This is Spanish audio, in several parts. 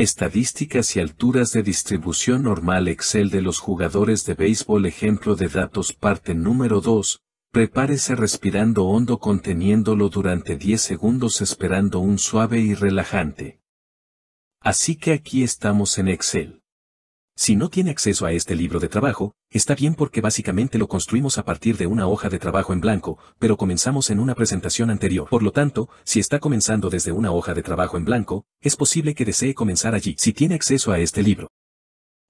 Estadísticas y alturas de distribución normal Excel de los jugadores de béisbol Ejemplo de datos Parte número 2. Prepárese respirando hondo conteniéndolo durante 10 segundos esperando un suave y relajante. Así que aquí estamos en Excel. Si no tiene acceso a este libro de trabajo, está bien porque básicamente lo construimos a partir de una hoja de trabajo en blanco, pero comenzamos en una presentación anterior. Por lo tanto, si está comenzando desde una hoja de trabajo en blanco, es posible que desee comenzar allí si tiene acceso a este libro.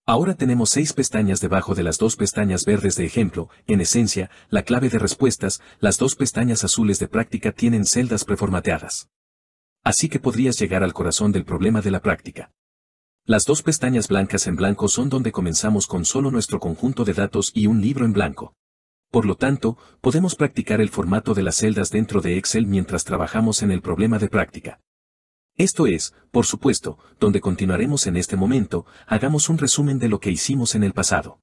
Ahora tenemos seis pestañas debajo de las dos pestañas verdes de ejemplo, en esencia, la clave de respuestas, las dos pestañas azules de práctica tienen celdas preformateadas. Así que podrías llegar al corazón del problema de la práctica. Las dos pestañas blancas en blanco son donde comenzamos con solo nuestro conjunto de datos y un libro en blanco. Por lo tanto, podemos practicar el formato de las celdas dentro de Excel mientras trabajamos en el problema de práctica. Esto es, por supuesto, donde continuaremos en este momento, hagamos un resumen de lo que hicimos en el pasado.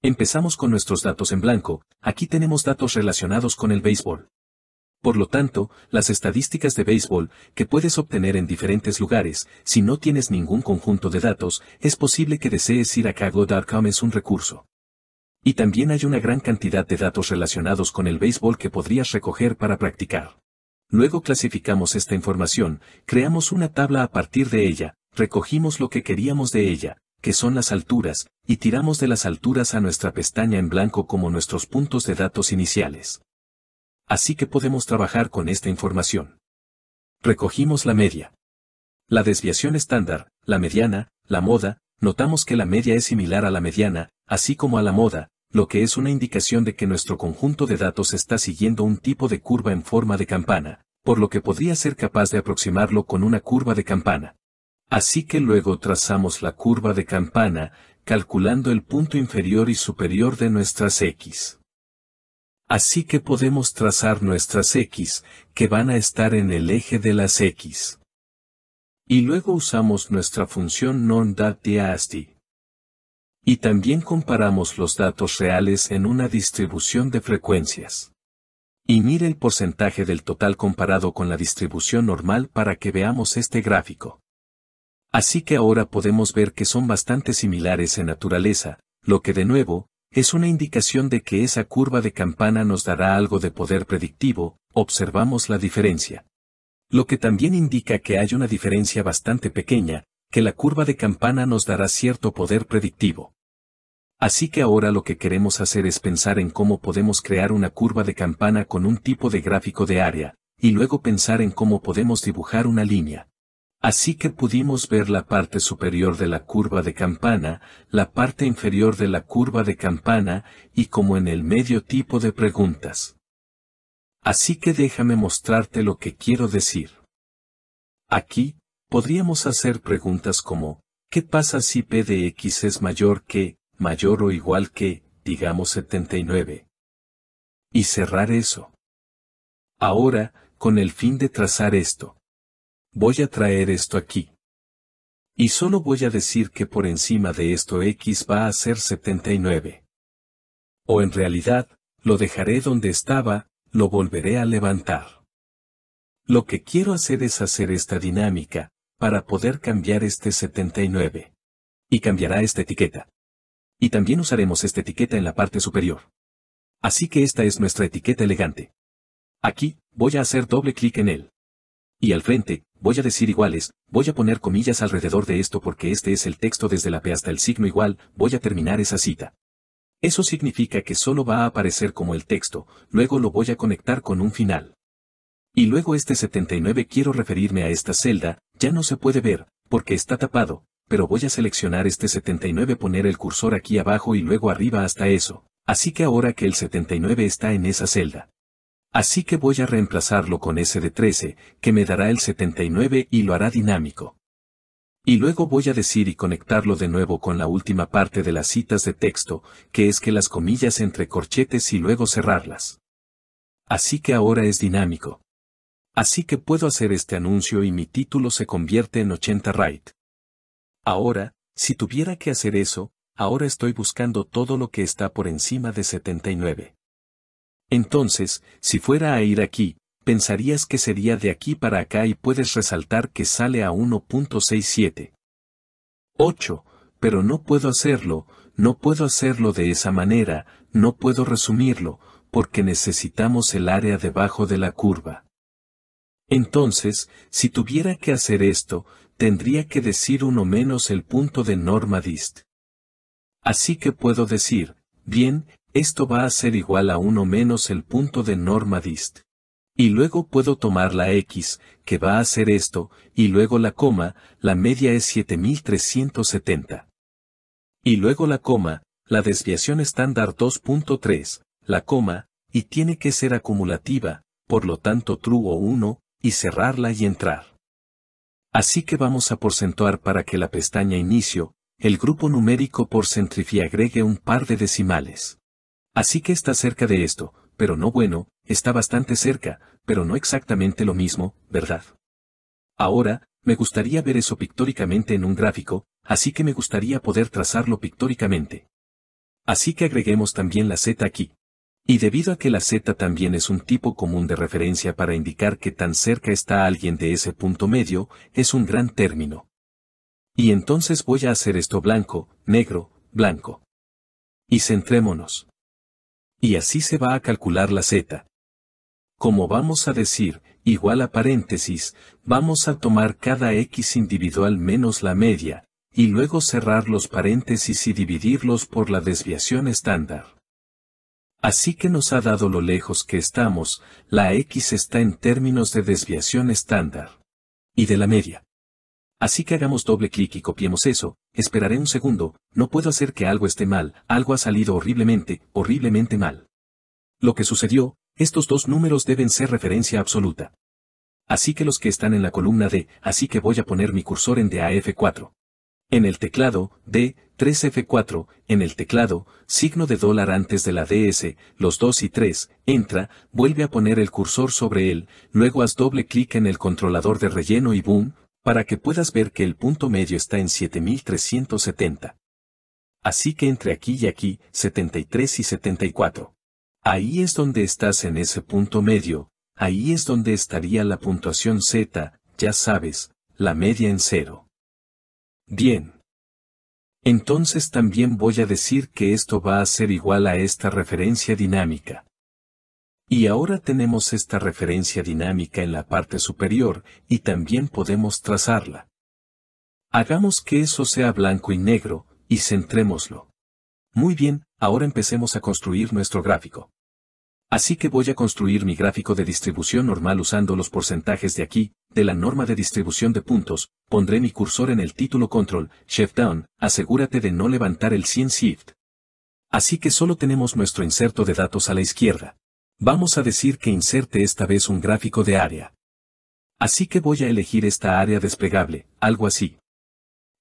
Empezamos con nuestros datos en blanco, aquí tenemos datos relacionados con el béisbol. Por lo tanto, las estadísticas de béisbol, que puedes obtener en diferentes lugares, si no tienes ningún conjunto de datos, es posible que desees ir a cago.com es un recurso. Y también hay una gran cantidad de datos relacionados con el béisbol que podrías recoger para practicar. Luego clasificamos esta información, creamos una tabla a partir de ella, recogimos lo que queríamos de ella, que son las alturas, y tiramos de las alturas a nuestra pestaña en blanco como nuestros puntos de datos iniciales así que podemos trabajar con esta información. Recogimos la media. La desviación estándar, la mediana, la moda, notamos que la media es similar a la mediana, así como a la moda, lo que es una indicación de que nuestro conjunto de datos está siguiendo un tipo de curva en forma de campana, por lo que podría ser capaz de aproximarlo con una curva de campana. Así que luego trazamos la curva de campana, calculando el punto inferior y superior de nuestras X. Así que podemos trazar nuestras X, que van a estar en el eje de las X. Y luego usamos nuestra función non Y también comparamos los datos reales en una distribución de frecuencias. Y mire el porcentaje del total comparado con la distribución normal para que veamos este gráfico. Así que ahora podemos ver que son bastante similares en naturaleza, lo que de nuevo, es una indicación de que esa curva de campana nos dará algo de poder predictivo, observamos la diferencia. Lo que también indica que hay una diferencia bastante pequeña, que la curva de campana nos dará cierto poder predictivo. Así que ahora lo que queremos hacer es pensar en cómo podemos crear una curva de campana con un tipo de gráfico de área, y luego pensar en cómo podemos dibujar una línea. Así que pudimos ver la parte superior de la curva de campana, la parte inferior de la curva de campana, y como en el medio tipo de preguntas. Así que déjame mostrarte lo que quiero decir. Aquí, podríamos hacer preguntas como, ¿qué pasa si P de X es mayor que, mayor o igual que, digamos 79? Y cerrar eso. Ahora, con el fin de trazar esto, voy a traer esto aquí. Y solo voy a decir que por encima de esto x va a ser 79. O en realidad, lo dejaré donde estaba, lo volveré a levantar. Lo que quiero hacer es hacer esta dinámica, para poder cambiar este 79. Y cambiará esta etiqueta. Y también usaremos esta etiqueta en la parte superior. Así que esta es nuestra etiqueta elegante. Aquí, voy a hacer doble clic en él. Y al frente, voy a decir iguales, voy a poner comillas alrededor de esto porque este es el texto desde la P hasta el signo igual, voy a terminar esa cita. Eso significa que solo va a aparecer como el texto, luego lo voy a conectar con un final. Y luego este 79 quiero referirme a esta celda, ya no se puede ver, porque está tapado, pero voy a seleccionar este 79 poner el cursor aquí abajo y luego arriba hasta eso, así que ahora que el 79 está en esa celda. Así que voy a reemplazarlo con ese de 13, que me dará el 79 y lo hará dinámico. Y luego voy a decir y conectarlo de nuevo con la última parte de las citas de texto, que es que las comillas entre corchetes y luego cerrarlas. Así que ahora es dinámico. Así que puedo hacer este anuncio y mi título se convierte en 80 right. Ahora, si tuviera que hacer eso, ahora estoy buscando todo lo que está por encima de 79. Entonces, si fuera a ir aquí, pensarías que sería de aquí para acá y puedes resaltar que sale a 1.67. 8. Pero no puedo hacerlo, no puedo hacerlo de esa manera, no puedo resumirlo, porque necesitamos el área debajo de la curva. Entonces, si tuviera que hacer esto, tendría que decir uno menos el punto de norma dist. Así que puedo decir, bien, esto va a ser igual a 1 menos el punto de norma dist. Y luego puedo tomar la x, que va a ser esto, y luego la coma, la media es 7370. Y luego la coma, la desviación estándar 2.3, la coma, y tiene que ser acumulativa, por lo tanto true o 1, y cerrarla y entrar. Así que vamos a porcentuar para que la pestaña inicio, el grupo numérico por centrifía agregue un par de decimales. Así que está cerca de esto, pero no bueno, está bastante cerca, pero no exactamente lo mismo, ¿verdad? Ahora, me gustaría ver eso pictóricamente en un gráfico, así que me gustaría poder trazarlo pictóricamente. Así que agreguemos también la z aquí. Y debido a que la z también es un tipo común de referencia para indicar que tan cerca está alguien de ese punto medio, es un gran término. Y entonces voy a hacer esto blanco, negro, blanco. Y centrémonos. Y así se va a calcular la z. Como vamos a decir, igual a paréntesis, vamos a tomar cada x individual menos la media, y luego cerrar los paréntesis y dividirlos por la desviación estándar. Así que nos ha dado lo lejos que estamos, la x está en términos de desviación estándar. Y de la media. Así que hagamos doble clic y copiemos eso, Esperaré un segundo, no puedo hacer que algo esté mal, algo ha salido horriblemente, horriblemente mal. Lo que sucedió, estos dos números deben ser referencia absoluta. Así que los que están en la columna D, así que voy a poner mi cursor en DAF4. En el teclado, D, 3F4, en el teclado, signo de dólar antes de la DS, los 2 y 3, entra, vuelve a poner el cursor sobre él, luego haz doble clic en el controlador de relleno y boom, para que puedas ver que el punto medio está en 7370. Así que entre aquí y aquí, 73 y 74. Ahí es donde estás en ese punto medio, ahí es donde estaría la puntuación Z, ya sabes, la media en cero. Bien. Entonces también voy a decir que esto va a ser igual a esta referencia dinámica. Y ahora tenemos esta referencia dinámica en la parte superior y también podemos trazarla. Hagamos que eso sea blanco y negro, y centrémoslo. Muy bien, ahora empecemos a construir nuestro gráfico. Así que voy a construir mi gráfico de distribución normal usando los porcentajes de aquí, de la norma de distribución de puntos, pondré mi cursor en el título Control, Shift Down, asegúrate de no levantar el 100 Shift. Así que solo tenemos nuestro inserto de datos a la izquierda. Vamos a decir que inserte esta vez un gráfico de área. Así que voy a elegir esta área desplegable, algo así.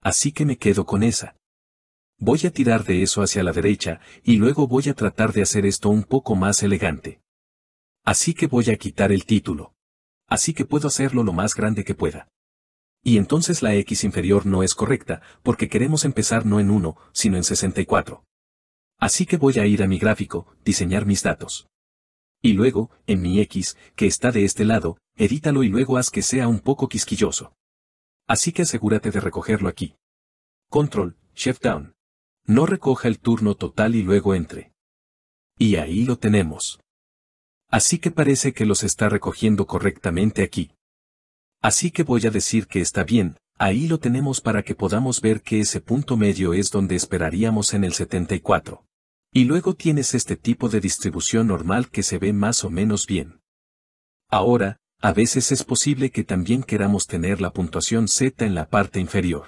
Así que me quedo con esa. Voy a tirar de eso hacia la derecha y luego voy a tratar de hacer esto un poco más elegante. Así que voy a quitar el título. Así que puedo hacerlo lo más grande que pueda. Y entonces la X inferior no es correcta, porque queremos empezar no en 1, sino en 64. Así que voy a ir a mi gráfico, diseñar mis datos. Y luego, en mi X, que está de este lado, edítalo y luego haz que sea un poco quisquilloso. Así que asegúrate de recogerlo aquí. Control, Shift Down. No recoja el turno total y luego entre. Y ahí lo tenemos. Así que parece que los está recogiendo correctamente aquí. Así que voy a decir que está bien, ahí lo tenemos para que podamos ver que ese punto medio es donde esperaríamos en el 74. Y luego tienes este tipo de distribución normal que se ve más o menos bien. Ahora, a veces es posible que también queramos tener la puntuación z en la parte inferior.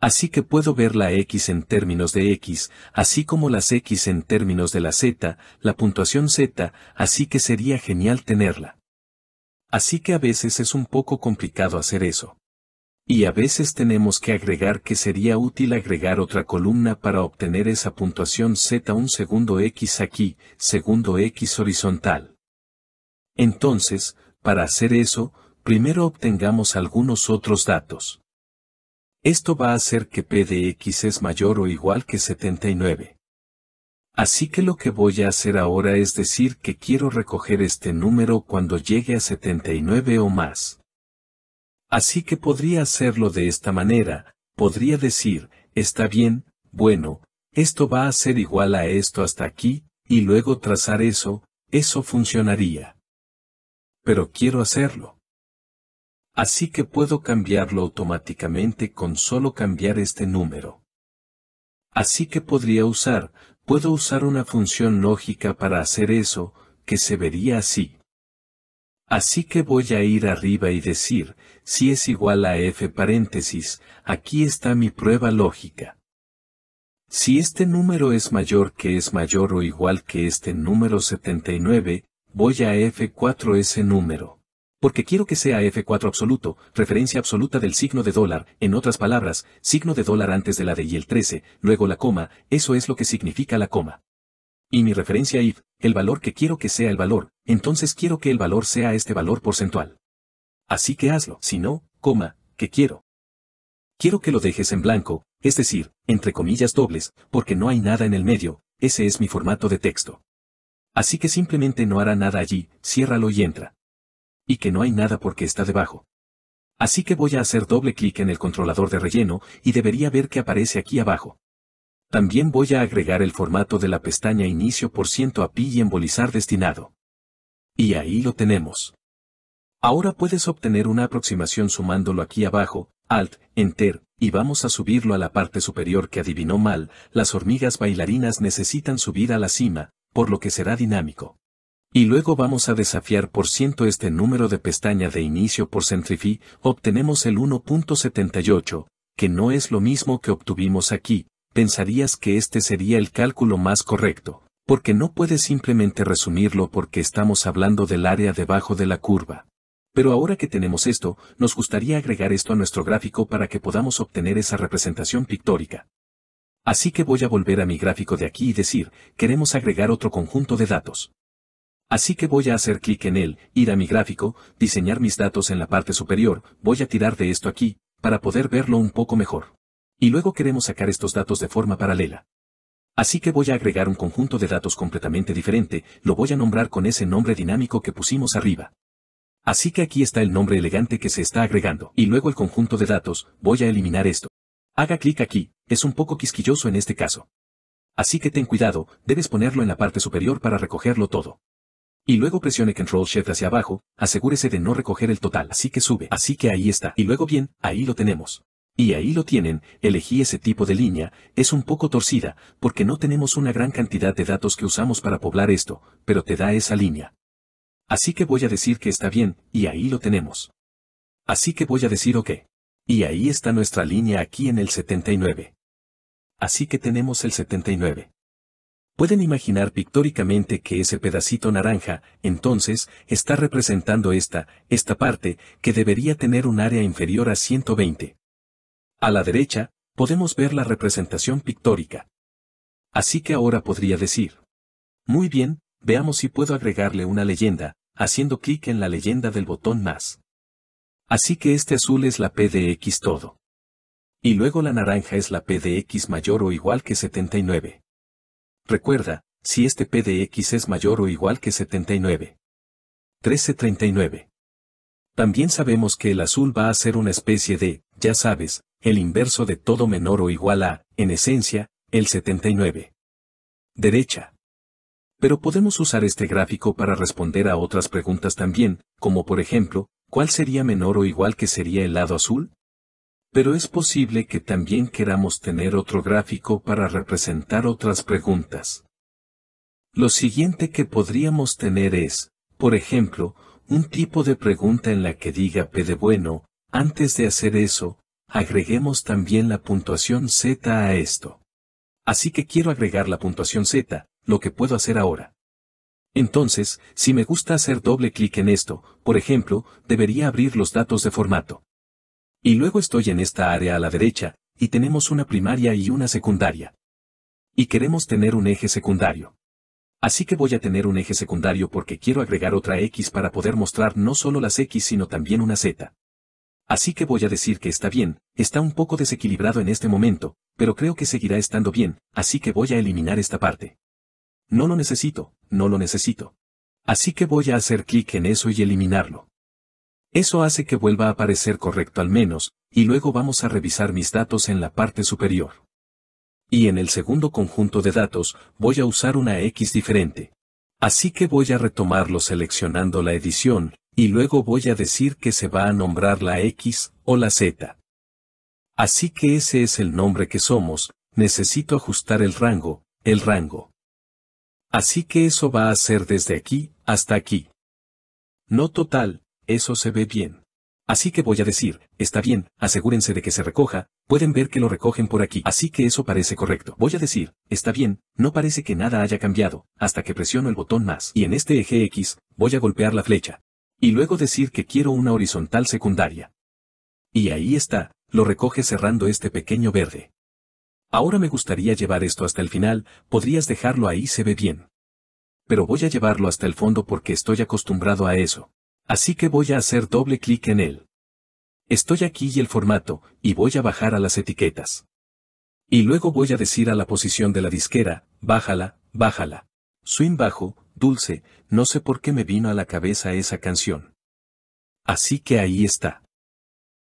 Así que puedo ver la x en términos de x, así como las x en términos de la z, la puntuación z, así que sería genial tenerla. Así que a veces es un poco complicado hacer eso. Y a veces tenemos que agregar que sería útil agregar otra columna para obtener esa puntuación z un segundo x aquí, segundo x horizontal. Entonces, para hacer eso, primero obtengamos algunos otros datos. Esto va a hacer que p de x es mayor o igual que 79. Así que lo que voy a hacer ahora es decir que quiero recoger este número cuando llegue a 79 o más. Así que podría hacerlo de esta manera, podría decir, está bien, bueno, esto va a ser igual a esto hasta aquí, y luego trazar eso, eso funcionaría. Pero quiero hacerlo. Así que puedo cambiarlo automáticamente con solo cambiar este número. Así que podría usar, puedo usar una función lógica para hacer eso, que se vería así. Así que voy a ir arriba y decir, si es igual a f paréntesis, aquí está mi prueba lógica. Si este número es mayor que es mayor o igual que este número 79, voy a f4 ese número. Porque quiero que sea f4 absoluto, referencia absoluta del signo de dólar, en otras palabras, signo de dólar antes de la de y el 13, luego la coma, eso es lo que significa la coma. Y mi referencia if, el valor que quiero que sea el valor, entonces quiero que el valor sea este valor porcentual. Así que hazlo, si no, coma, que quiero. Quiero que lo dejes en blanco, es decir, entre comillas dobles, porque no hay nada en el medio, ese es mi formato de texto. Así que simplemente no hará nada allí, ciérralo y entra. Y que no hay nada porque está debajo. Así que voy a hacer doble clic en el controlador de relleno y debería ver que aparece aquí abajo. También voy a agregar el formato de la pestaña Inicio por ciento API y embolizar destinado. Y ahí lo tenemos. Ahora puedes obtener una aproximación sumándolo aquí abajo, Alt, Enter, y vamos a subirlo a la parte superior que adivinó mal, las hormigas bailarinas necesitan subir a la cima, por lo que será dinámico. Y luego vamos a desafiar por ciento este número de pestaña de inicio por centrifí, obtenemos el 1.78, que no es lo mismo que obtuvimos aquí, pensarías que este sería el cálculo más correcto, porque no puedes simplemente resumirlo porque estamos hablando del área debajo de la curva. Pero ahora que tenemos esto, nos gustaría agregar esto a nuestro gráfico para que podamos obtener esa representación pictórica. Así que voy a volver a mi gráfico de aquí y decir, queremos agregar otro conjunto de datos. Así que voy a hacer clic en él, ir a mi gráfico, diseñar mis datos en la parte superior, voy a tirar de esto aquí, para poder verlo un poco mejor y luego queremos sacar estos datos de forma paralela. Así que voy a agregar un conjunto de datos completamente diferente, lo voy a nombrar con ese nombre dinámico que pusimos arriba. Así que aquí está el nombre elegante que se está agregando, y luego el conjunto de datos, voy a eliminar esto. Haga clic aquí, es un poco quisquilloso en este caso. Así que ten cuidado, debes ponerlo en la parte superior para recogerlo todo. Y luego presione Control Shift hacia abajo, asegúrese de no recoger el total, así que sube, así que ahí está, y luego bien, ahí lo tenemos. Y ahí lo tienen, elegí ese tipo de línea, es un poco torcida, porque no tenemos una gran cantidad de datos que usamos para poblar esto, pero te da esa línea. Así que voy a decir que está bien, y ahí lo tenemos. Así que voy a decir ok. Y ahí está nuestra línea aquí en el 79. Así que tenemos el 79. Pueden imaginar pictóricamente que ese pedacito naranja, entonces, está representando esta, esta parte, que debería tener un área inferior a 120. A la derecha, podemos ver la representación pictórica. Así que ahora podría decir. Muy bien, veamos si puedo agregarle una leyenda, haciendo clic en la leyenda del botón más. Así que este azul es la P de X todo. Y luego la naranja es la P de X mayor o igual que 79. Recuerda, si este P de X es mayor o igual que 79. 1339. También sabemos que el azul va a ser una especie de, ya sabes, el inverso de todo menor o igual a, en esencia, el 79. Derecha. Pero podemos usar este gráfico para responder a otras preguntas también, como por ejemplo, ¿cuál sería menor o igual que sería el lado azul? Pero es posible que también queramos tener otro gráfico para representar otras preguntas. Lo siguiente que podríamos tener es, por ejemplo, un tipo de pregunta en la que diga P de bueno, antes de hacer eso, agreguemos también la puntuación Z a esto. Así que quiero agregar la puntuación Z, lo que puedo hacer ahora. Entonces, si me gusta hacer doble clic en esto, por ejemplo, debería abrir los datos de formato. Y luego estoy en esta área a la derecha, y tenemos una primaria y una secundaria. Y queremos tener un eje secundario. Así que voy a tener un eje secundario porque quiero agregar otra X para poder mostrar no solo las X sino también una Z. Así que voy a decir que está bien, está un poco desequilibrado en este momento, pero creo que seguirá estando bien, así que voy a eliminar esta parte. No lo necesito, no lo necesito. Así que voy a hacer clic en eso y eliminarlo. Eso hace que vuelva a aparecer correcto al menos, y luego vamos a revisar mis datos en la parte superior. Y en el segundo conjunto de datos, voy a usar una X diferente. Así que voy a retomarlo seleccionando la edición, y luego voy a decir que se va a nombrar la X o la Z. Así que ese es el nombre que somos, necesito ajustar el rango, el rango. Así que eso va a ser desde aquí hasta aquí. No total, eso se ve bien. Así que voy a decir, está bien, asegúrense de que se recoja, pueden ver que lo recogen por aquí, así que eso parece correcto. Voy a decir, está bien, no parece que nada haya cambiado, hasta que presiono el botón más, y en este eje X, voy a golpear la flecha, y luego decir que quiero una horizontal secundaria. Y ahí está, lo recoge cerrando este pequeño verde. Ahora me gustaría llevar esto hasta el final, podrías dejarlo ahí se ve bien. Pero voy a llevarlo hasta el fondo porque estoy acostumbrado a eso. Así que voy a hacer doble clic en él. Estoy aquí y el formato, y voy a bajar a las etiquetas. Y luego voy a decir a la posición de la disquera, bájala, bájala. Swing bajo, Dulce, no sé por qué me vino a la cabeza esa canción. Así que ahí está.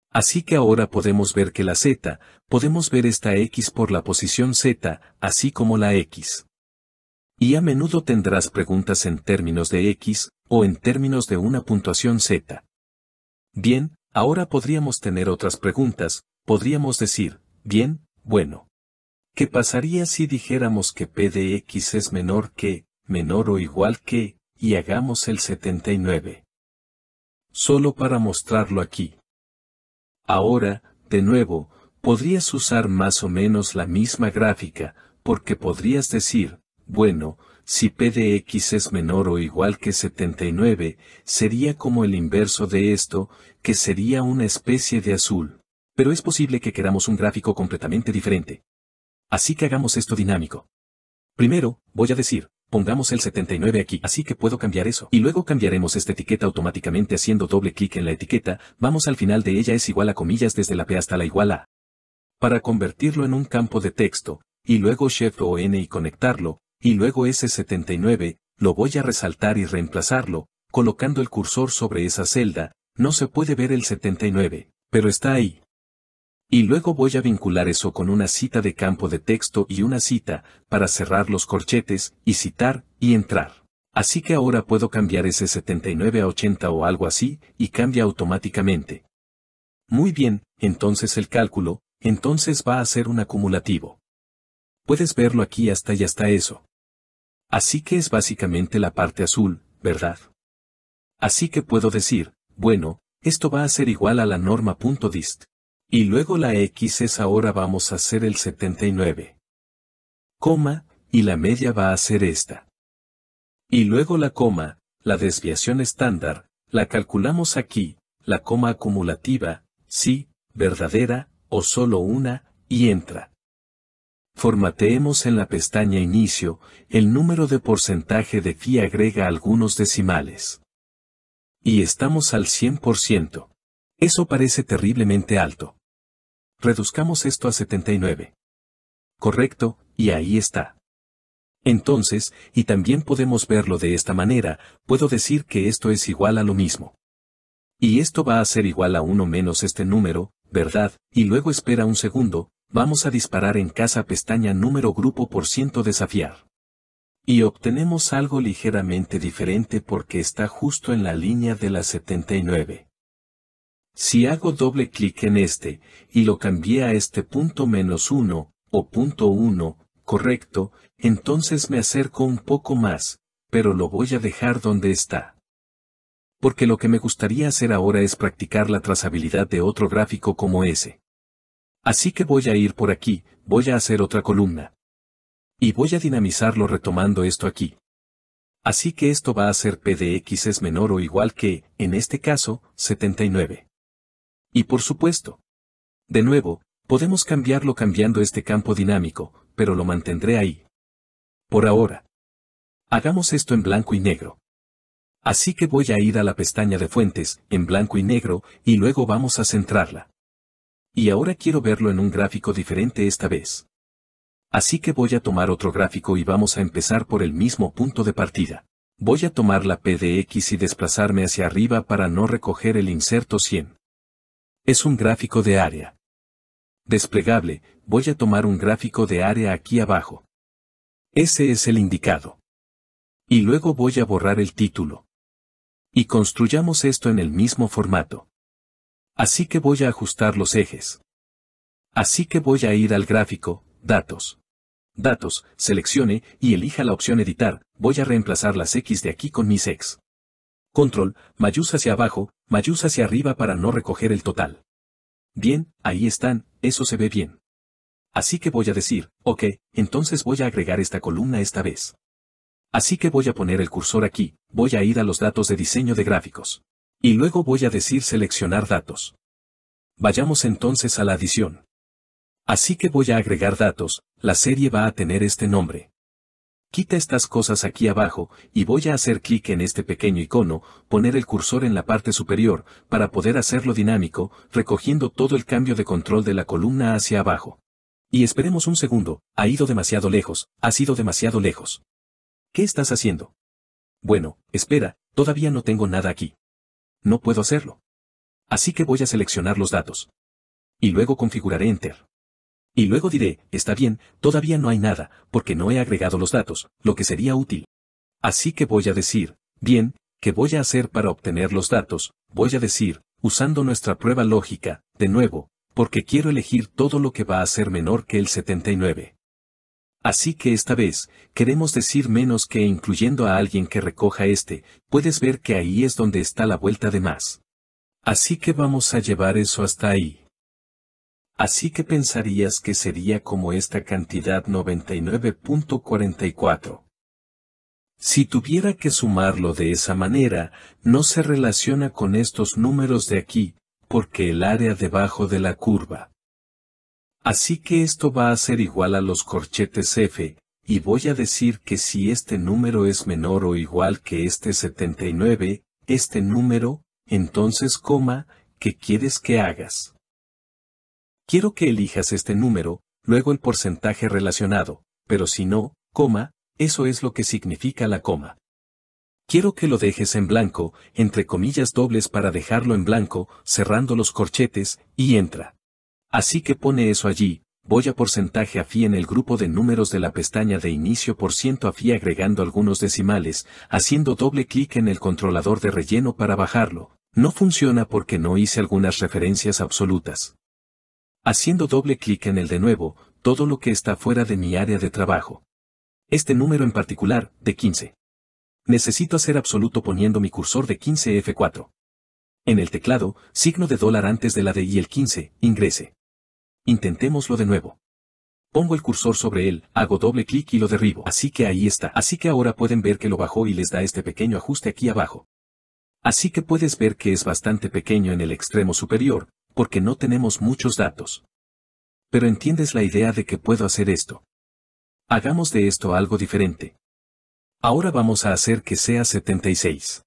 Así que ahora podemos ver que la Z, podemos ver esta X por la posición Z, así como la X. Y a menudo tendrás preguntas en términos de X, o en términos de una puntuación Z. Bien, ahora podríamos tener otras preguntas, podríamos decir, bien, bueno. ¿Qué pasaría si dijéramos que P de X es menor que menor o igual que, y hagamos el 79. Solo para mostrarlo aquí. Ahora, de nuevo, podrías usar más o menos la misma gráfica, porque podrías decir, bueno, si p de x es menor o igual que 79, sería como el inverso de esto, que sería una especie de azul. Pero es posible que queramos un gráfico completamente diferente. Así que hagamos esto dinámico. Primero, voy a decir, Pongamos el 79 aquí, así que puedo cambiar eso. Y luego cambiaremos esta etiqueta automáticamente haciendo doble clic en la etiqueta, vamos al final de ella es igual a comillas desde la P hasta la igual a. Para convertirlo en un campo de texto, y luego Shift o N y conectarlo, y luego ese 79 lo voy a resaltar y reemplazarlo, colocando el cursor sobre esa celda, no se puede ver el 79, pero está ahí. Y luego voy a vincular eso con una cita de campo de texto y una cita, para cerrar los corchetes, y citar, y entrar. Así que ahora puedo cambiar ese 79 a 80 o algo así, y cambia automáticamente. Muy bien, entonces el cálculo, entonces va a ser un acumulativo. Puedes verlo aquí hasta y hasta eso. Así que es básicamente la parte azul, ¿verdad? Así que puedo decir, bueno, esto va a ser igual a la norma.dist. Y luego la x es ahora vamos a hacer el 79. Coma, y la media va a ser esta. Y luego la coma, la desviación estándar, la calculamos aquí, la coma acumulativa, sí, verdadera, o solo una, y entra. Formateemos en la pestaña Inicio, el número de porcentaje de phi agrega algunos decimales. Y estamos al 100%. Eso parece terriblemente alto reduzcamos esto a 79. Correcto, y ahí está. Entonces, y también podemos verlo de esta manera, puedo decir que esto es igual a lo mismo. Y esto va a ser igual a 1 menos este número, ¿verdad? Y luego espera un segundo, vamos a disparar en casa pestaña número grupo por ciento desafiar. Y obtenemos algo ligeramente diferente porque está justo en la línea de la 79. Si hago doble clic en este, y lo cambié a este punto menos 1, o punto 1, correcto, entonces me acerco un poco más, pero lo voy a dejar donde está. Porque lo que me gustaría hacer ahora es practicar la trazabilidad de otro gráfico como ese. Así que voy a ir por aquí, voy a hacer otra columna. Y voy a dinamizarlo retomando esto aquí. Así que esto va a ser p de x es menor o igual que, en este caso, 79. Y por supuesto. De nuevo, podemos cambiarlo cambiando este campo dinámico, pero lo mantendré ahí. Por ahora. Hagamos esto en blanco y negro. Así que voy a ir a la pestaña de fuentes, en blanco y negro, y luego vamos a centrarla. Y ahora quiero verlo en un gráfico diferente esta vez. Así que voy a tomar otro gráfico y vamos a empezar por el mismo punto de partida. Voy a tomar la PDX y desplazarme hacia arriba para no recoger el inserto 100. Es un gráfico de área. Desplegable, voy a tomar un gráfico de área aquí abajo. Ese es el indicado. Y luego voy a borrar el título. Y construyamos esto en el mismo formato. Así que voy a ajustar los ejes. Así que voy a ir al gráfico, datos. Datos, seleccione y elija la opción editar, voy a reemplazar las X de aquí con mis X. Control, mayús hacia abajo, Mayús hacia arriba para no recoger el total. Bien, ahí están, eso se ve bien. Así que voy a decir, ok, entonces voy a agregar esta columna esta vez. Así que voy a poner el cursor aquí, voy a ir a los datos de diseño de gráficos. Y luego voy a decir seleccionar datos. Vayamos entonces a la adición. Así que voy a agregar datos, la serie va a tener este nombre. Quita estas cosas aquí abajo, y voy a hacer clic en este pequeño icono, poner el cursor en la parte superior, para poder hacerlo dinámico, recogiendo todo el cambio de control de la columna hacia abajo. Y esperemos un segundo, ha ido demasiado lejos, ha sido demasiado lejos. ¿Qué estás haciendo? Bueno, espera, todavía no tengo nada aquí. No puedo hacerlo. Así que voy a seleccionar los datos. Y luego configuraré Enter. Y luego diré, está bien, todavía no hay nada, porque no he agregado los datos, lo que sería útil. Así que voy a decir, bien, ¿qué voy a hacer para obtener los datos? Voy a decir, usando nuestra prueba lógica, de nuevo, porque quiero elegir todo lo que va a ser menor que el 79. Así que esta vez, queremos decir menos que incluyendo a alguien que recoja este, puedes ver que ahí es donde está la vuelta de más. Así que vamos a llevar eso hasta ahí. Así que pensarías que sería como esta cantidad 99.44. Si tuviera que sumarlo de esa manera, no se relaciona con estos números de aquí, porque el área debajo de la curva. Así que esto va a ser igual a los corchetes F, y voy a decir que si este número es menor o igual que este 79, este número, entonces coma, ¿qué quieres que hagas? Quiero que elijas este número, luego el porcentaje relacionado, pero si no, coma, eso es lo que significa la coma. Quiero que lo dejes en blanco, entre comillas dobles para dejarlo en blanco, cerrando los corchetes, y entra. Así que pone eso allí, voy a porcentaje a fi en el grupo de números de la pestaña de inicio por ciento a fi agregando algunos decimales, haciendo doble clic en el controlador de relleno para bajarlo. No funciona porque no hice algunas referencias absolutas. Haciendo doble clic en el de nuevo, todo lo que está fuera de mi área de trabajo. Este número en particular, de 15. Necesito hacer absoluto poniendo mi cursor de 15F4. En el teclado, signo de dólar antes de la de y el 15, ingrese. Intentémoslo de nuevo. Pongo el cursor sobre él, hago doble clic y lo derribo. Así que ahí está. Así que ahora pueden ver que lo bajó y les da este pequeño ajuste aquí abajo. Así que puedes ver que es bastante pequeño en el extremo superior, porque no tenemos muchos datos. Pero entiendes la idea de que puedo hacer esto. Hagamos de esto algo diferente. Ahora vamos a hacer que sea 76.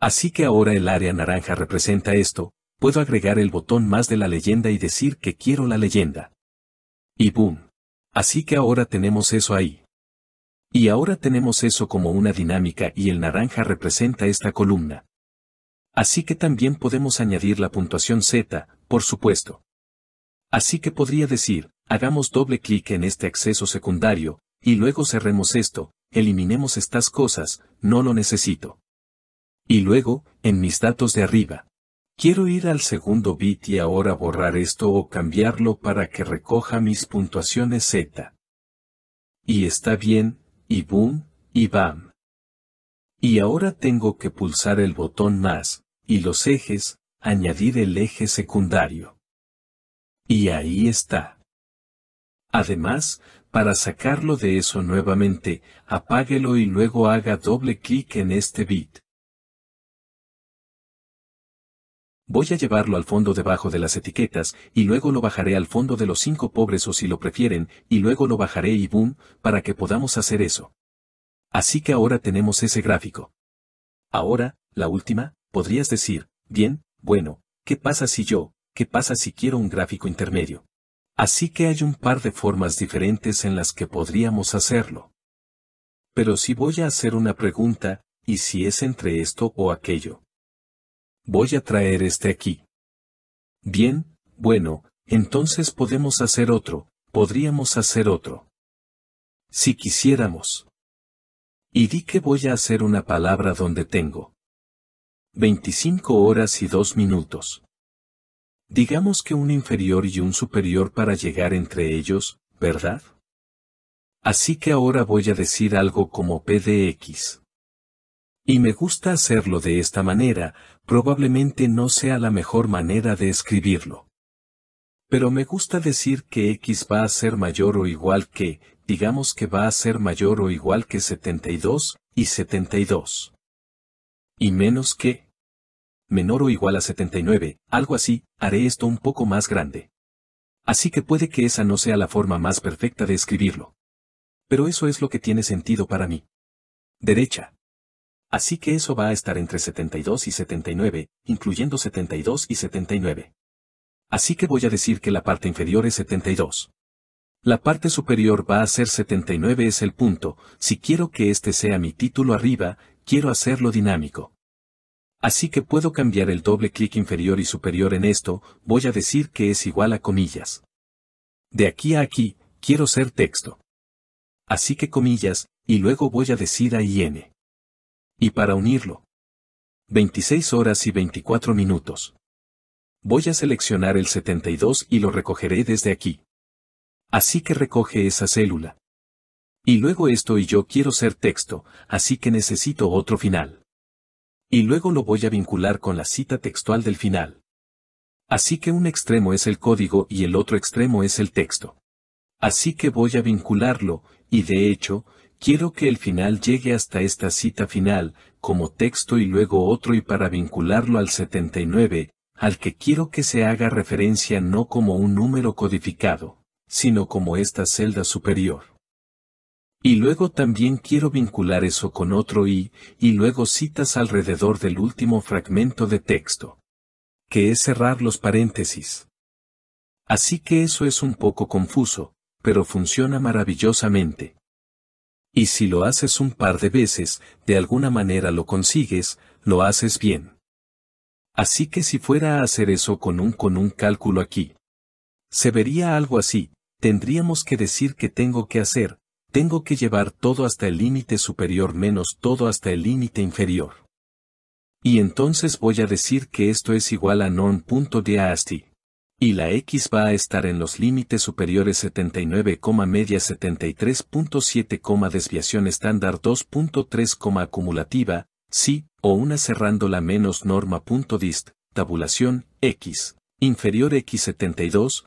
Así que ahora el área naranja representa esto, puedo agregar el botón más de la leyenda y decir que quiero la leyenda. Y boom. Así que ahora tenemos eso ahí. Y ahora tenemos eso como una dinámica y el naranja representa esta columna. Así que también podemos añadir la puntuación Z, por supuesto. Así que podría decir, hagamos doble clic en este acceso secundario, y luego cerremos esto, eliminemos estas cosas, no lo necesito. Y luego, en mis datos de arriba. Quiero ir al segundo bit y ahora borrar esto o cambiarlo para que recoja mis puntuaciones Z. Y está bien, y boom, y bam. Y ahora tengo que pulsar el botón más, y los ejes, añadir el eje secundario. Y ahí está. Además, para sacarlo de eso nuevamente, apáguelo y luego haga doble clic en este bit. Voy a llevarlo al fondo debajo de las etiquetas y luego lo bajaré al fondo de los cinco pobres o si lo prefieren, y luego lo bajaré y boom, para que podamos hacer eso. Así que ahora tenemos ese gráfico. Ahora, la última, podrías decir, bien, bueno, ¿qué pasa si yo, qué pasa si quiero un gráfico intermedio? Así que hay un par de formas diferentes en las que podríamos hacerlo. Pero si voy a hacer una pregunta, ¿y si es entre esto o aquello? Voy a traer este aquí. Bien, bueno, entonces podemos hacer otro, podríamos hacer otro. Si quisiéramos. Y di que voy a hacer una palabra donde tengo. 25 horas y 2 minutos. Digamos que un inferior y un superior para llegar entre ellos, ¿verdad? Así que ahora voy a decir algo como p de x. Y me gusta hacerlo de esta manera, probablemente no sea la mejor manera de escribirlo. Pero me gusta decir que X va a ser mayor o igual que digamos que va a ser mayor o igual que 72, y 72. Y menos que menor o igual a 79, algo así, haré esto un poco más grande. Así que puede que esa no sea la forma más perfecta de escribirlo. Pero eso es lo que tiene sentido para mí. Derecha. Así que eso va a estar entre 72 y 79, incluyendo 72 y 79. Así que voy a decir que la parte inferior es 72. La parte superior va a ser 79 es el punto, si quiero que este sea mi título arriba, quiero hacerlo dinámico. Así que puedo cambiar el doble clic inferior y superior en esto, voy a decir que es igual a comillas. De aquí a aquí, quiero ser texto. Así que comillas, y luego voy a decir a IN. Y para unirlo. 26 horas y 24 minutos. Voy a seleccionar el 72 y lo recogeré desde aquí así que recoge esa célula. Y luego esto y yo quiero ser texto, así que necesito otro final. Y luego lo voy a vincular con la cita textual del final. Así que un extremo es el código y el otro extremo es el texto. Así que voy a vincularlo, y de hecho, quiero que el final llegue hasta esta cita final, como texto y luego otro y para vincularlo al 79, al que quiero que se haga referencia no como un número codificado, sino como esta celda superior. Y luego también quiero vincular eso con otro y, y luego citas alrededor del último fragmento de texto. Que es cerrar los paréntesis. Así que eso es un poco confuso, pero funciona maravillosamente. Y si lo haces un par de veces, de alguna manera lo consigues, lo haces bien. Así que si fuera a hacer eso con un con un cálculo aquí. Se vería algo así, tendríamos que decir que tengo que hacer, tengo que llevar todo hasta el límite superior menos todo hasta el límite inferior. Y entonces voy a decir que esto es igual a norm.deasti. Y la x va a estar en los límites superiores 79, media 73.7, desviación estándar 2.3, acumulativa, sí, o una cerrando la menos norma.dist, tabulación, x, inferior x72,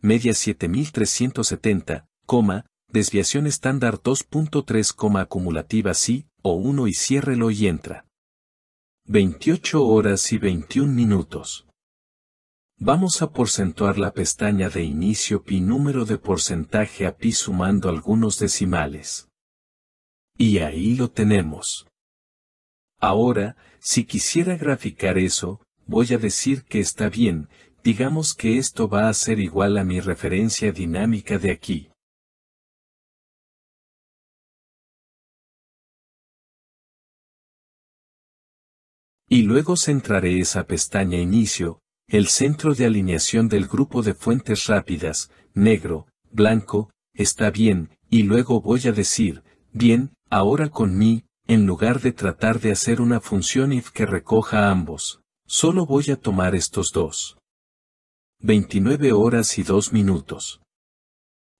media 7370, desviación estándar 2.3, acumulativa sí, o 1 y ciérrelo y entra. 28 horas y 21 minutos. Vamos a porcentuar la pestaña de inicio pi número de porcentaje a pi sumando algunos decimales. Y ahí lo tenemos. Ahora, si quisiera graficar eso, voy a decir que está bien, Digamos que esto va a ser igual a mi referencia dinámica de aquí. Y luego centraré esa pestaña Inicio, el centro de alineación del grupo de fuentes rápidas, negro, blanco, está bien, y luego voy a decir, bien, ahora con mí, en lugar de tratar de hacer una función if que recoja ambos, solo voy a tomar estos dos. 29 horas y 2 minutos.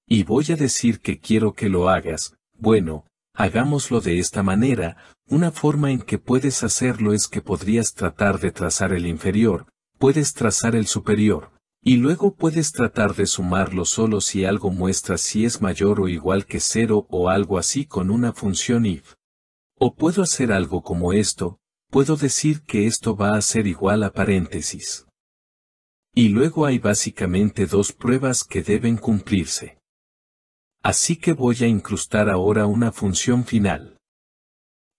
Y voy a decir que quiero que lo hagas, bueno, hagámoslo de esta manera, una forma en que puedes hacerlo es que podrías tratar de trazar el inferior, puedes trazar el superior, y luego puedes tratar de sumarlo solo si algo muestra si es mayor o igual que cero o algo así con una función if. O puedo hacer algo como esto, puedo decir que esto va a ser igual a paréntesis. Y luego hay básicamente dos pruebas que deben cumplirse. Así que voy a incrustar ahora una función final.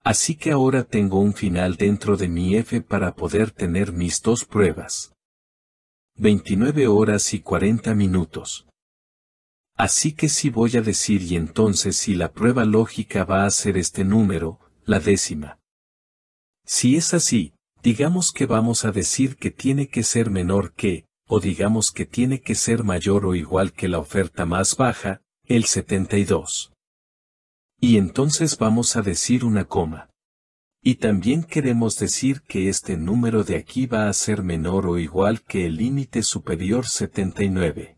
Así que ahora tengo un final dentro de mi f para poder tener mis dos pruebas. 29 horas y 40 minutos. Así que si voy a decir y entonces si la prueba lógica va a ser este número, la décima. Si es así, Digamos que vamos a decir que tiene que ser menor que, o digamos que tiene que ser mayor o igual que la oferta más baja, el 72. Y entonces vamos a decir una coma. Y también queremos decir que este número de aquí va a ser menor o igual que el límite superior 79.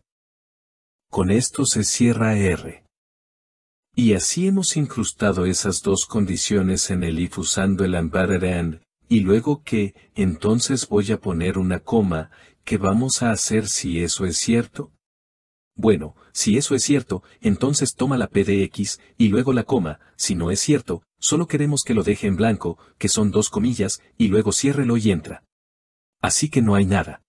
Con esto se cierra R. Y así hemos incrustado esas dos condiciones en el if usando el AND y luego que, entonces voy a poner una coma, ¿qué vamos a hacer si eso es cierto? Bueno, si eso es cierto, entonces toma la p de x, y luego la coma, si no es cierto, solo queremos que lo deje en blanco, que son dos comillas, y luego ciérrelo y entra. Así que no hay nada.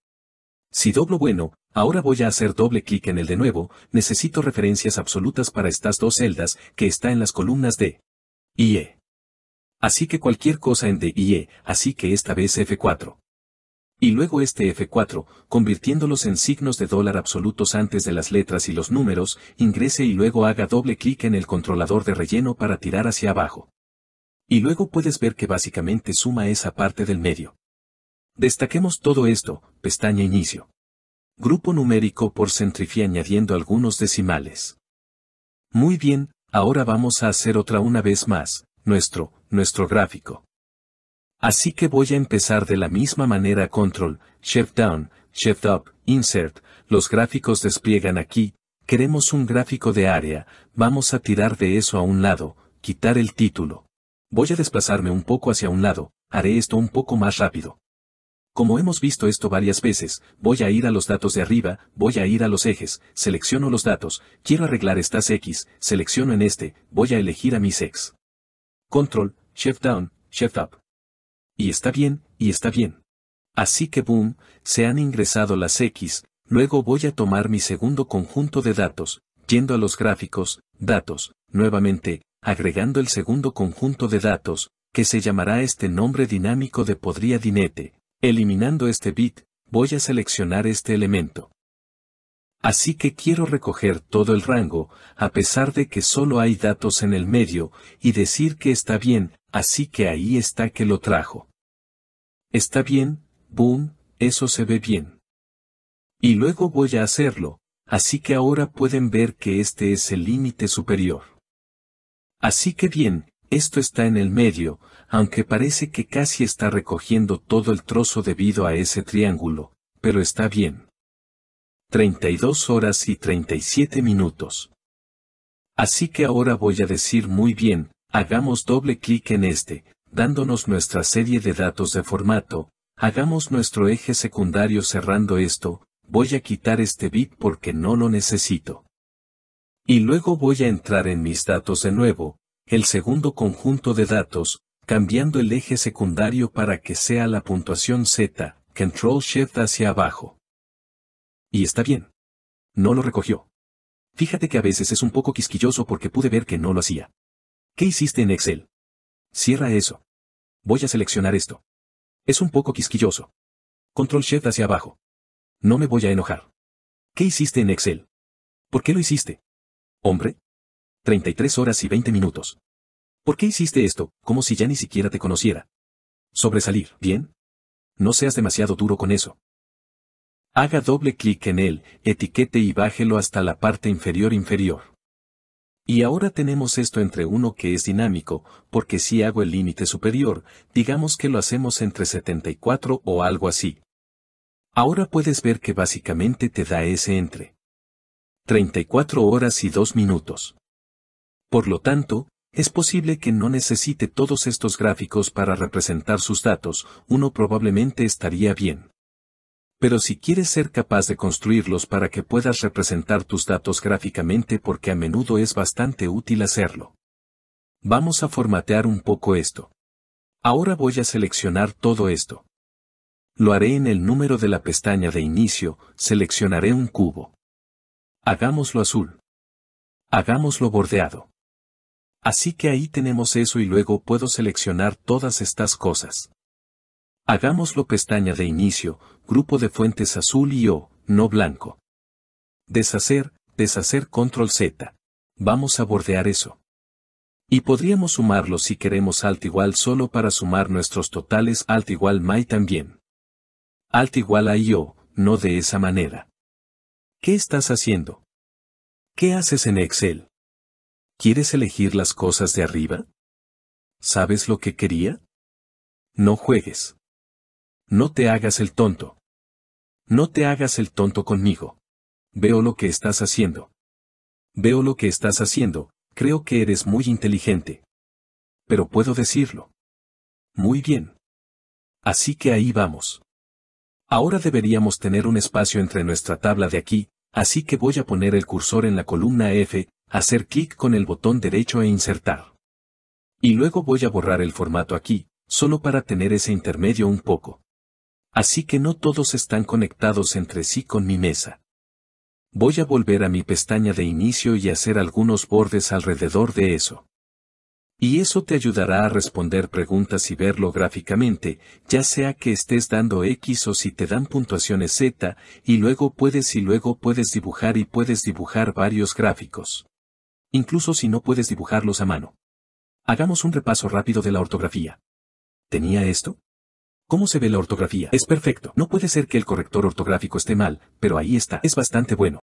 Si doblo bueno, ahora voy a hacer doble clic en el de nuevo, necesito referencias absolutas para estas dos celdas, que está en las columnas D y E. Así que cualquier cosa en D y E, así que esta vez F4. Y luego este F4, convirtiéndolos en signos de dólar absolutos antes de las letras y los números, ingrese y luego haga doble clic en el controlador de relleno para tirar hacia abajo. Y luego puedes ver que básicamente suma esa parte del medio. Destaquemos todo esto, pestaña inicio. Grupo numérico por centrifía añadiendo algunos decimales. Muy bien, ahora vamos a hacer otra una vez más, nuestro, nuestro gráfico. Así que voy a empezar de la misma manera control, shift down, shift up, insert, los gráficos despliegan aquí, queremos un gráfico de área, vamos a tirar de eso a un lado, quitar el título. Voy a desplazarme un poco hacia un lado, haré esto un poco más rápido. Como hemos visto esto varias veces, voy a ir a los datos de arriba, voy a ir a los ejes, selecciono los datos, quiero arreglar estas X, selecciono en este, voy a elegir a mis X control, shift down, shift up. Y está bien, y está bien. Así que boom, se han ingresado las X, luego voy a tomar mi segundo conjunto de datos, yendo a los gráficos, datos, nuevamente, agregando el segundo conjunto de datos, que se llamará este nombre dinámico de podría dinete. Eliminando este bit, voy a seleccionar este elemento. Así que quiero recoger todo el rango, a pesar de que solo hay datos en el medio, y decir que está bien, así que ahí está que lo trajo. Está bien, boom, eso se ve bien. Y luego voy a hacerlo, así que ahora pueden ver que este es el límite superior. Así que bien, esto está en el medio, aunque parece que casi está recogiendo todo el trozo debido a ese triángulo, pero está bien. 32 horas y 37 minutos. Así que ahora voy a decir muy bien, hagamos doble clic en este, dándonos nuestra serie de datos de formato, hagamos nuestro eje secundario cerrando esto, voy a quitar este bit porque no lo necesito. Y luego voy a entrar en mis datos de nuevo, el segundo conjunto de datos, cambiando el eje secundario para que sea la puntuación Z, Control Shift hacia abajo. Y está bien. No lo recogió. Fíjate que a veces es un poco quisquilloso porque pude ver que no lo hacía. ¿Qué hiciste en Excel? Cierra eso. Voy a seleccionar esto. Es un poco quisquilloso. Control Shift hacia abajo. No me voy a enojar. ¿Qué hiciste en Excel? ¿Por qué lo hiciste? Hombre. 33 horas y 20 minutos. ¿Por qué hiciste esto, como si ya ni siquiera te conociera? Sobresalir, ¿bien? No seas demasiado duro con eso. Haga doble clic en él, etiquete y bájelo hasta la parte inferior inferior. Y ahora tenemos esto entre uno que es dinámico, porque si hago el límite superior, digamos que lo hacemos entre 74 o algo así. Ahora puedes ver que básicamente te da ese entre 34 horas y 2 minutos. Por lo tanto, es posible que no necesite todos estos gráficos para representar sus datos, uno probablemente estaría bien pero si quieres ser capaz de construirlos para que puedas representar tus datos gráficamente porque a menudo es bastante útil hacerlo. Vamos a formatear un poco esto. Ahora voy a seleccionar todo esto. Lo haré en el número de la pestaña de inicio, seleccionaré un cubo. Hagámoslo azul. Hagámoslo bordeado. Así que ahí tenemos eso y luego puedo seleccionar todas estas cosas. Hagámoslo pestaña de inicio, grupo de fuentes azul y O, no blanco. Deshacer, deshacer control Z. Vamos a bordear eso. Y podríamos sumarlo si queremos alt igual solo para sumar nuestros totales alt igual my también. Alt igual a yo, no de esa manera. ¿Qué estás haciendo? ¿Qué haces en Excel? ¿Quieres elegir las cosas de arriba? ¿Sabes lo que quería? No juegues. No te hagas el tonto. No te hagas el tonto conmigo. Veo lo que estás haciendo. Veo lo que estás haciendo, creo que eres muy inteligente. Pero puedo decirlo. Muy bien. Así que ahí vamos. Ahora deberíamos tener un espacio entre nuestra tabla de aquí, así que voy a poner el cursor en la columna F, hacer clic con el botón derecho e insertar. Y luego voy a borrar el formato aquí, solo para tener ese intermedio un poco. Así que no todos están conectados entre sí con mi mesa. Voy a volver a mi pestaña de inicio y hacer algunos bordes alrededor de eso. Y eso te ayudará a responder preguntas y verlo gráficamente, ya sea que estés dando X o si te dan puntuaciones Z, y luego puedes y luego puedes dibujar y puedes dibujar varios gráficos. Incluso si no puedes dibujarlos a mano. Hagamos un repaso rápido de la ortografía. ¿Tenía esto? ¿Cómo se ve la ortografía? Es perfecto. No puede ser que el corrector ortográfico esté mal, pero ahí está. Es bastante bueno.